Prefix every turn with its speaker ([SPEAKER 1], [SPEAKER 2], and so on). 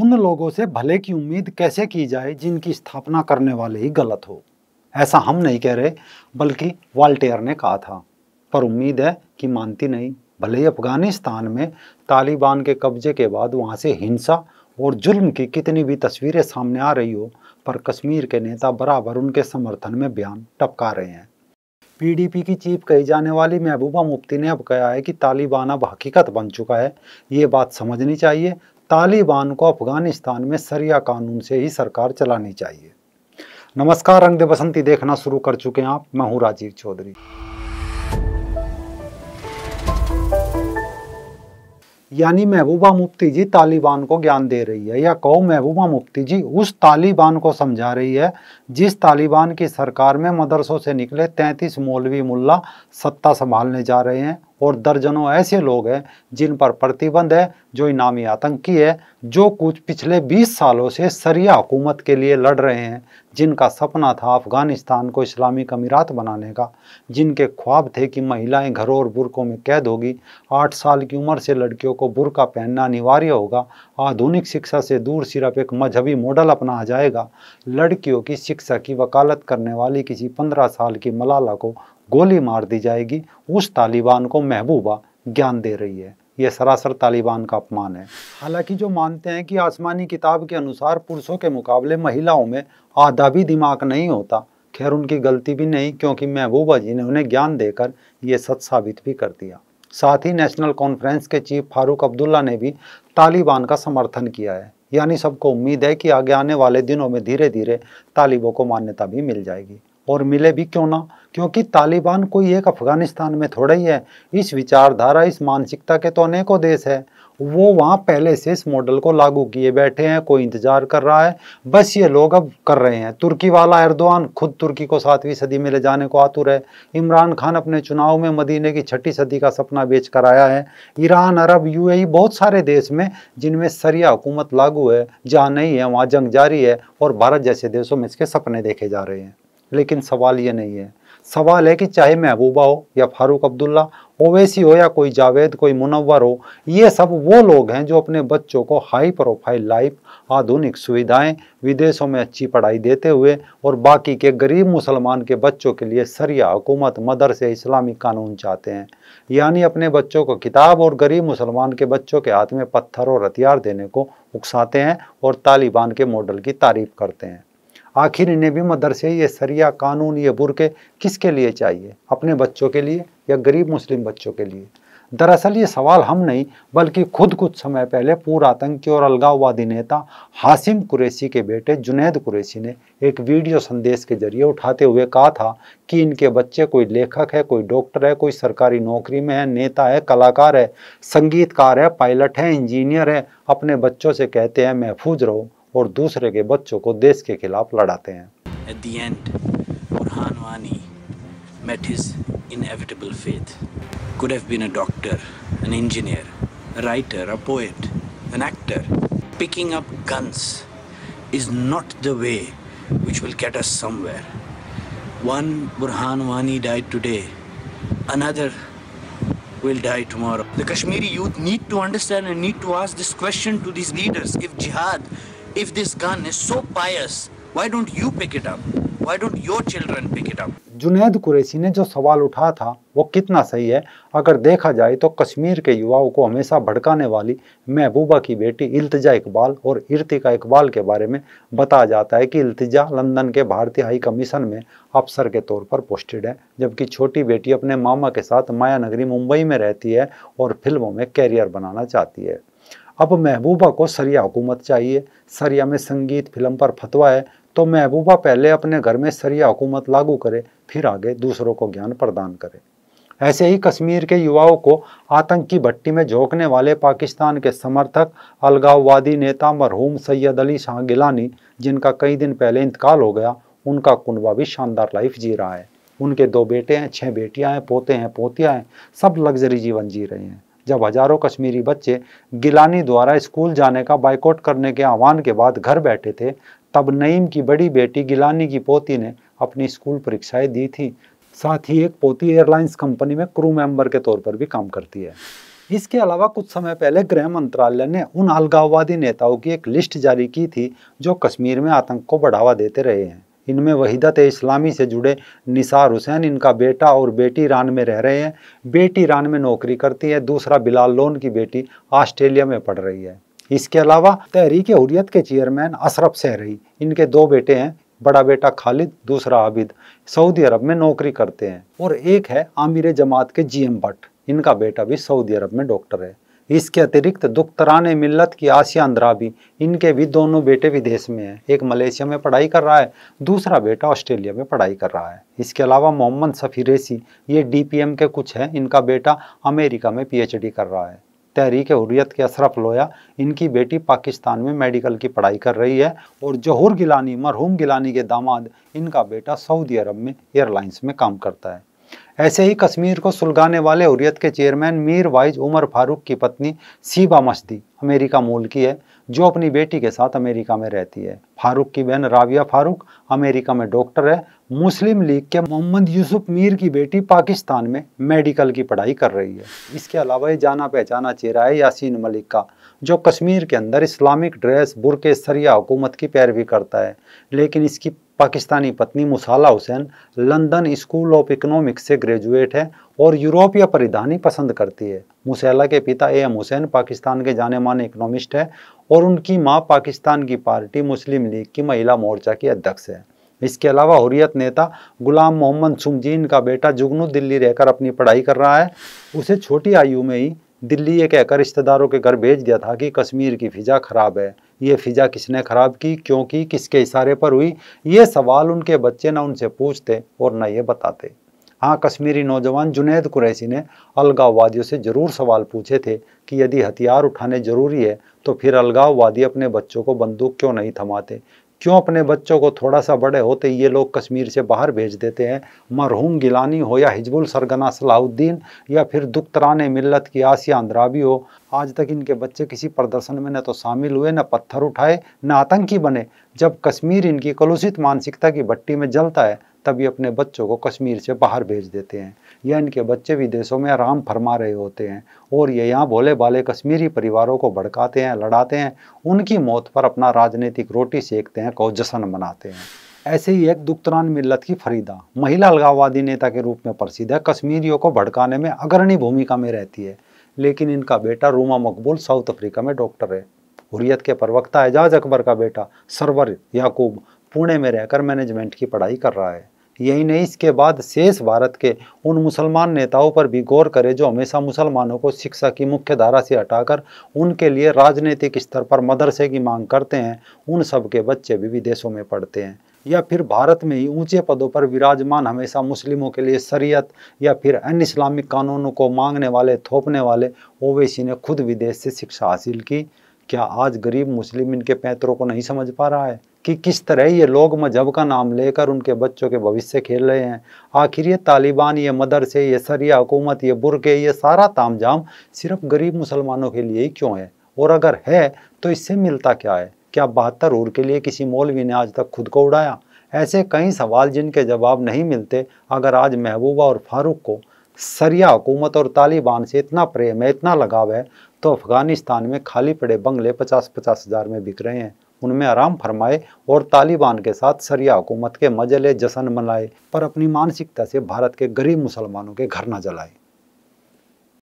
[SPEAKER 1] उन लोगों से भले की उम्मीद कैसे की जाए जिनकी स्थापना करने वाले ही गलत हो ऐसा हम नहीं कह रहे बल्कि वाल्टेयर ने कहा था पर उम्मीद है कि मानती नहीं भले ही अफगानिस्तान में तालिबान के कब्जे के बाद वहाँ से हिंसा और जुल्म की कितनी भी तस्वीरें सामने आ रही हो पर कश्मीर के नेता बराबर उनके समर्थन में बयान टपका रहे हैं पीडीपी की चीफ कही जाने वाली महबूबा मुफ्ती ने अब कहा है कि तालिबान अब हकीकत बन चुका है ये बात समझनी चाहिए तालिबान को अफगानिस्तान में सरिया कानून से ही सरकार चलानी चाहिए नमस्कार रंग बसंती देखना शुरू कर चुके हैं आप मैं हूं राजीव चौधरी यानी महबूबा मुफ्ती जी तालिबान को ज्ञान दे रही है या कहो महबूबा मुफ्ती जी उस तालिबान को समझा रही है जिस तालिबान की सरकार में मदरसों से निकले तैंतीस मौलवी मुल्ला सत्ता संभालने जा रहे हैं और दर्जनों ऐसे लोग हैं जिन पर प्रतिबंध है जो इनामी आतंकी है जो कुछ पिछले 20 सालों से सरिया हुकूमत के लिए लड़ रहे हैं जिनका सपना था अफ़गानिस्तान को इस्लामिक अमीरात बनाने का जिनके ख्वाब थे कि महिलाएं घरों और बुरकों में कैद होगी आठ साल की उम्र से लड़कियों को बुरका पहनना अनिवार्य होगा आधुनिक शिक्षा से दूर सिर्फ एक मजहबी मॉडल अपना जाएगा लड़कियों की शिक्षा की वकालत करने वाली किसी पंद्रह साल की मलाला को गोली मार दी जाएगी उस तालिबान को महबूबा ज्ञान दे रही है ये सरासर तालिबान का अपमान है हालांकि जो मानते हैं कि आसमानी किताब के अनुसार पुरुषों के मुकाबले महिलाओं में आधा भी दिमाग नहीं होता खैर उनकी गलती भी नहीं क्योंकि महबूबा जी ने उन्हें ज्ञान देकर ये सच साबित भी कर दिया साथ ही नेशनल कॉन्फ्रेंस के चीफ फारूक अब्दुल्ला ने भी तालिबान का समर्थन किया है यानी सबको उम्मीद है कि आगे आने वाले दिनों में धीरे धीरे तालिबों को मान्यता भी मिल जाएगी और मिले भी क्यों ना क्योंकि तालिबान कोई एक अफ़गानिस्तान में थोड़ा ही है इस विचारधारा इस मानसिकता के तो अनेकों देश है वो वहाँ पहले से इस मॉडल को लागू किए बैठे हैं कोई इंतज़ार कर रहा है बस ये लोग अब कर रहे हैं तुर्की वाला एर्दोआन खुद तुर्की को सातवीं सदी में ले जाने को आतुर है इमरान खान अपने चुनाव में मदीने की छठी सदी का सपना बेच कर आया है ईरान अरब यूएई बहुत सारे देश में जिनमें सरिया हुकूमत लागू है जहाँ नहीं है वहाँ जंग जारी है और भारत जैसे देशों में इसके सपने देखे जा रहे हैं लेकिन सवाल ये नहीं है सवाल है कि चाहे महबूबा हो या फारूक अब्दुल्ला ओवैसी हो या कोई जावेद कोई मुनवर हो ये सब वो लोग हैं जो अपने बच्चों को हाई प्रोफाइल लाइफ आधुनिक सुविधाएं विदेशों में अच्छी पढ़ाई देते हुए और बाकी के गरीब मुसलमान के बच्चों के लिए सरिया हुकूमत मदरसे इस्लामी कानून चाहते हैं यानी अपने बच्चों को किताब और गरीब मुसलमान के बच्चों के हाथ में पत्थर और हथियार देने को उकसाते हैं और तालिबान के मॉडल की तारीफ करते हैं आखिर इन्हें भी मदरसे ये सरिया कानून ये बुरके किसके लिए चाहिए अपने बच्चों के लिए या गरीब मुस्लिम बच्चों के लिए दरअसल ये सवाल हम नहीं बल्कि खुद कुछ समय पहले पूर्व आतंकी और अलगाववादी नेता हासिम कुरैशी के बेटे जुनेद कुरैशी ने एक वीडियो संदेश के जरिए उठाते हुए कहा था कि इनके बच्चे कोई लेखक है कोई डॉक्टर है कोई सरकारी नौकरी में है नेता है कलाकार है संगीतकार है पायलट है इंजीनियर है अपने बच्चों से कहते हैं महफूज रहो और दूसरे के बच्चों को देश के खिलाफ लड़ाते हैं at the end Burhan Wani met his inevitable fate could have been a doctor an engineer writer a poet an actor picking up guns is not the way which will get us somewhere one Burhan Wani died today another will die tomorrow the kashmiri youth need to understand and need to ask this question to these leaders if jihad if this gun is so pious, why don't you pick it up? Why don't your children pick it up? Junaid Qureshi ने जो सवाल उठा था वो कितना सही है अगर देखा जाए तो कश्मीर के युवाओं को हमेशा भड़काने वाली महबूबा की बेटी इल्तजा इकबाल और इर्तिका इकबाल के बारे में बताया जाता है कि इल्तजा लंदन के भारतीय हाई कमीशन में अफसर के तौर पर पोस्टेड है जबकि छोटी बेटी अपने मामा के साथ माया नगरी मुंबई में रहती है और फिल्मों में कैरियर बनाना चाहती है अब महबूबा को सरिया हुकूमत चाहिए सरिया में संगीत फिल्म पर फतवा है तो महबूबा पहले अपने घर में सरिया हुकूमत लागू करे फिर आगे दूसरों को ज्ञान प्रदान करे ऐसे ही कश्मीर के युवाओं को आतंकी भट्टी में झोंकने वाले पाकिस्तान के समर्थक अलगाववादी नेता मरहूम सैयद अली शाह गिलानी जिनका कई दिन पहले इंतकाल हो गया उनका कुनबा भी शानदार लाइफ जी रहा है उनके दो बेटे हैं छः बेटियां हैं पोते हैं पोतियाँ हैं सब लग्जरी जीवन जी रहे हैं जब हजारों कश्मीरी बच्चे गिलानी द्वारा स्कूल जाने का बाइकआउट करने के आह्वान के बाद घर बैठे थे तब नईम की बड़ी बेटी गिलानी की पोती ने अपनी स्कूल परीक्षाएं दी थी साथ ही एक पोती एयरलाइंस कंपनी में क्रू मेंबर के तौर पर भी काम करती है इसके अलावा कुछ समय पहले गृह मंत्रालय ने उन अलगाववादी नेताओं की एक लिस्ट जारी की थी जो कश्मीर में आतंक को बढ़ावा देते रहे हैं इनमें वहीदत इस्लामी से जुड़े निसार हुसैन इनका बेटा और बेटी ईरान में रह रहे हैं बेटी ईरान में नौकरी करती है दूसरा बिलाल लोन की बेटी ऑस्ट्रेलिया में पढ़ रही है इसके अलावा तहरीक हुरियत के चेयरमैन अशरफ सहरी इनके दो बेटे हैं बड़ा बेटा खालिद दूसरा आबिद सऊदी अरब में नौकरी करते हैं और एक है आमिर जमात के जीएम भट्ट इनका बेटा भी सऊदी अरब में डॉक्टर है इसके अतिरिक्त दुख्तरान मिलत की आसिया अंद्रा भी इनके भी दोनों बेटे विदेश में हैं एक मलेशिया में पढ़ाई कर रहा है दूसरा बेटा ऑस्ट्रेलिया में पढ़ाई कर रहा है इसके अलावा मोहम्मद सफ़ीरेसी ये डीपीएम के कुछ हैं इनका बेटा अमेरिका में पीएचडी कर रहा है तहरीक हुरियत के अशरफ लोया इनकी बेटी पाकिस्तान में मेडिकल की पढ़ाई कर रही है और जहूर गिलानी मरहूम गिलानी के दामाद इनका बेटा सऊदी अरब में एयरलाइंस में काम करता है ऐसे ही कश्मीर को सुलगाने वाले हुरियत के चेयरमैन मीर वाइज उमर फारूक की पत्नी सीबा मस्ती अमेरिका मूल की है जो अपनी बेटी के साथ अमेरिका में रहती है फारूक की बहन राविया फारूक अमेरिका में डॉक्टर है मुस्लिम लीग के मोहम्मद यूसुफ मीर की बेटी पाकिस्तान में मेडिकल की पढ़ाई कर रही है इसके अलावा ये जाना पहचाना चेहरा है यासीन मलिक का जो कश्मीर के अंदर इस्लामिक ड्रेस बुरके सरिया हुकूमत की पैरवी करता है लेकिन इसकी पाकिस्तानी पत्नी Mushaal Hussain London School of Economics से ग्रेजुएट है और यूरोपीय परिधानी पसंद करती है मुसैला के पिता ए एम हुसैन पाकिस्तान के जाने माने इकोनॉमिस्ट हैं और उनकी माँ पाकिस्तान की पार्टी मुस्लिम लीग की महिला मोर्चा की अध्यक्ष है इसके अलावा हुरियत नेता गुलाम मोहम्मद सुमजीन का बेटा जुगनू दिल्ली रहकर अपनी पढ़ाई कर रहा है उसे छोटी आयु में ही दिल्ली एक कहकर रिश्तेदारों के घर भेज दिया था कि कश्मीर की फ़िज़ा ख़राब है ये फ़िज़ा किसने ख़राब की क्योंकि किसके इशारे पर हुई ये सवाल उनके बच्चे ना उनसे पूछते और ना ये बताते हाँ कश्मीरी नौजवान जुनेद कुरैशी ने अलगाववादियों से ज़रूर सवाल पूछे थे कि यदि हथियार उठाने ज़रूरी है तो फिर अलगाववादी अपने बच्चों को बंदूक क्यों नहीं थमाते क्यों अपने बच्चों को थोड़ा सा बड़े होते ये लोग कश्मीर से बाहर भेज देते हैं मरहूम गिलानी हो या हिजबुल सरगना सलाहुद्दीन या फिर दुख दुख्तरान मिलत की आसिया अंद्राबी हो आज तक इनके बच्चे किसी प्रदर्शन में न तो शामिल हुए न पत्थर उठाए न आतंकी बने जब कश्मीर इनकी कलुषित मानसिकता की भट्टी में जलता है तभी अपने बच्चों को कश्मीर से बाहर भेज देते हैं या इनके बच्चे विदेशों में आराम फरमा रहे होते हैं और ये यहाँ भोले भाले कश्मीरी परिवारों को भड़काते हैं लड़ाते हैं उनकी मौत पर अपना राजनीतिक रोटी सेकते हैं कौ जश्न मनाते हैं ऐसे ही एक दुख्तरान मिल्लत की फरीदा महिला अलगाववादी नेता के रूप में प्रसिद्ध है कश्मीरियों को भड़काने में अग्रणी भूमिका में रहती है लेकिन इनका बेटा रूमा मकबूल साउथ अफ्रीका में डॉक्टर है हुरियत के प्रवक्ता एजाज अकबर का बेटा सरवर याकूब पुणे में रहकर मैनेजमेंट की पढ़ाई कर रहा है यही नहीं इसके बाद शेष भारत के उन मुसलमान नेताओं पर भी गौर करें जो हमेशा मुसलमानों को शिक्षा की मुख्य धारा से हटाकर उनके लिए राजनीतिक स्तर पर मदरसे की मांग करते हैं उन सब के बच्चे भी विदेशों में पढ़ते हैं या फिर भारत में ही ऊंचे पदों पर विराजमान हमेशा मुस्लिमों के लिए शरीयत या फिर अन्य इस्लामिक कानूनों को मांगने वाले थोपने वाले ओवैसी ने खुद विदेश से शिक्षा हासिल की क्या आज गरीब मुस्लिम इनके पैतरों को नहीं समझ पा रहा है कि किस तरह ये लोग मजहब का नाम लेकर उनके बच्चों के भविष्य खेल रहे हैं आखिर ये तालिबान ये मदरसे ये सरिया हुकूमत ये बुरके ये सारा तामझाम सिर्फ गरीब मुसलमानों के लिए ही क्यों है और अगर है तो इससे मिलता क्या है क्या बहत्तर हूर के लिए किसी मौलवी ने आज तक खुद को उड़ाया ऐसे कई सवाल जिनके जवाब नहीं मिलते अगर आज महबूबा और फारूक को सरिया हुकूमत और तालिबान से इतना प्रेम है इतना लगाव है तो अफ़गानिस्तान में खाली पड़े बंगले पचास पचास हज़ार में बिक रहे हैं उनमें आराम फरमाए और तालिबान के साथ सरिया हुकूमत के मजले जश्न मनाए पर अपनी मानसिकता से भारत के गरीब मुसलमानों के घर न जलाए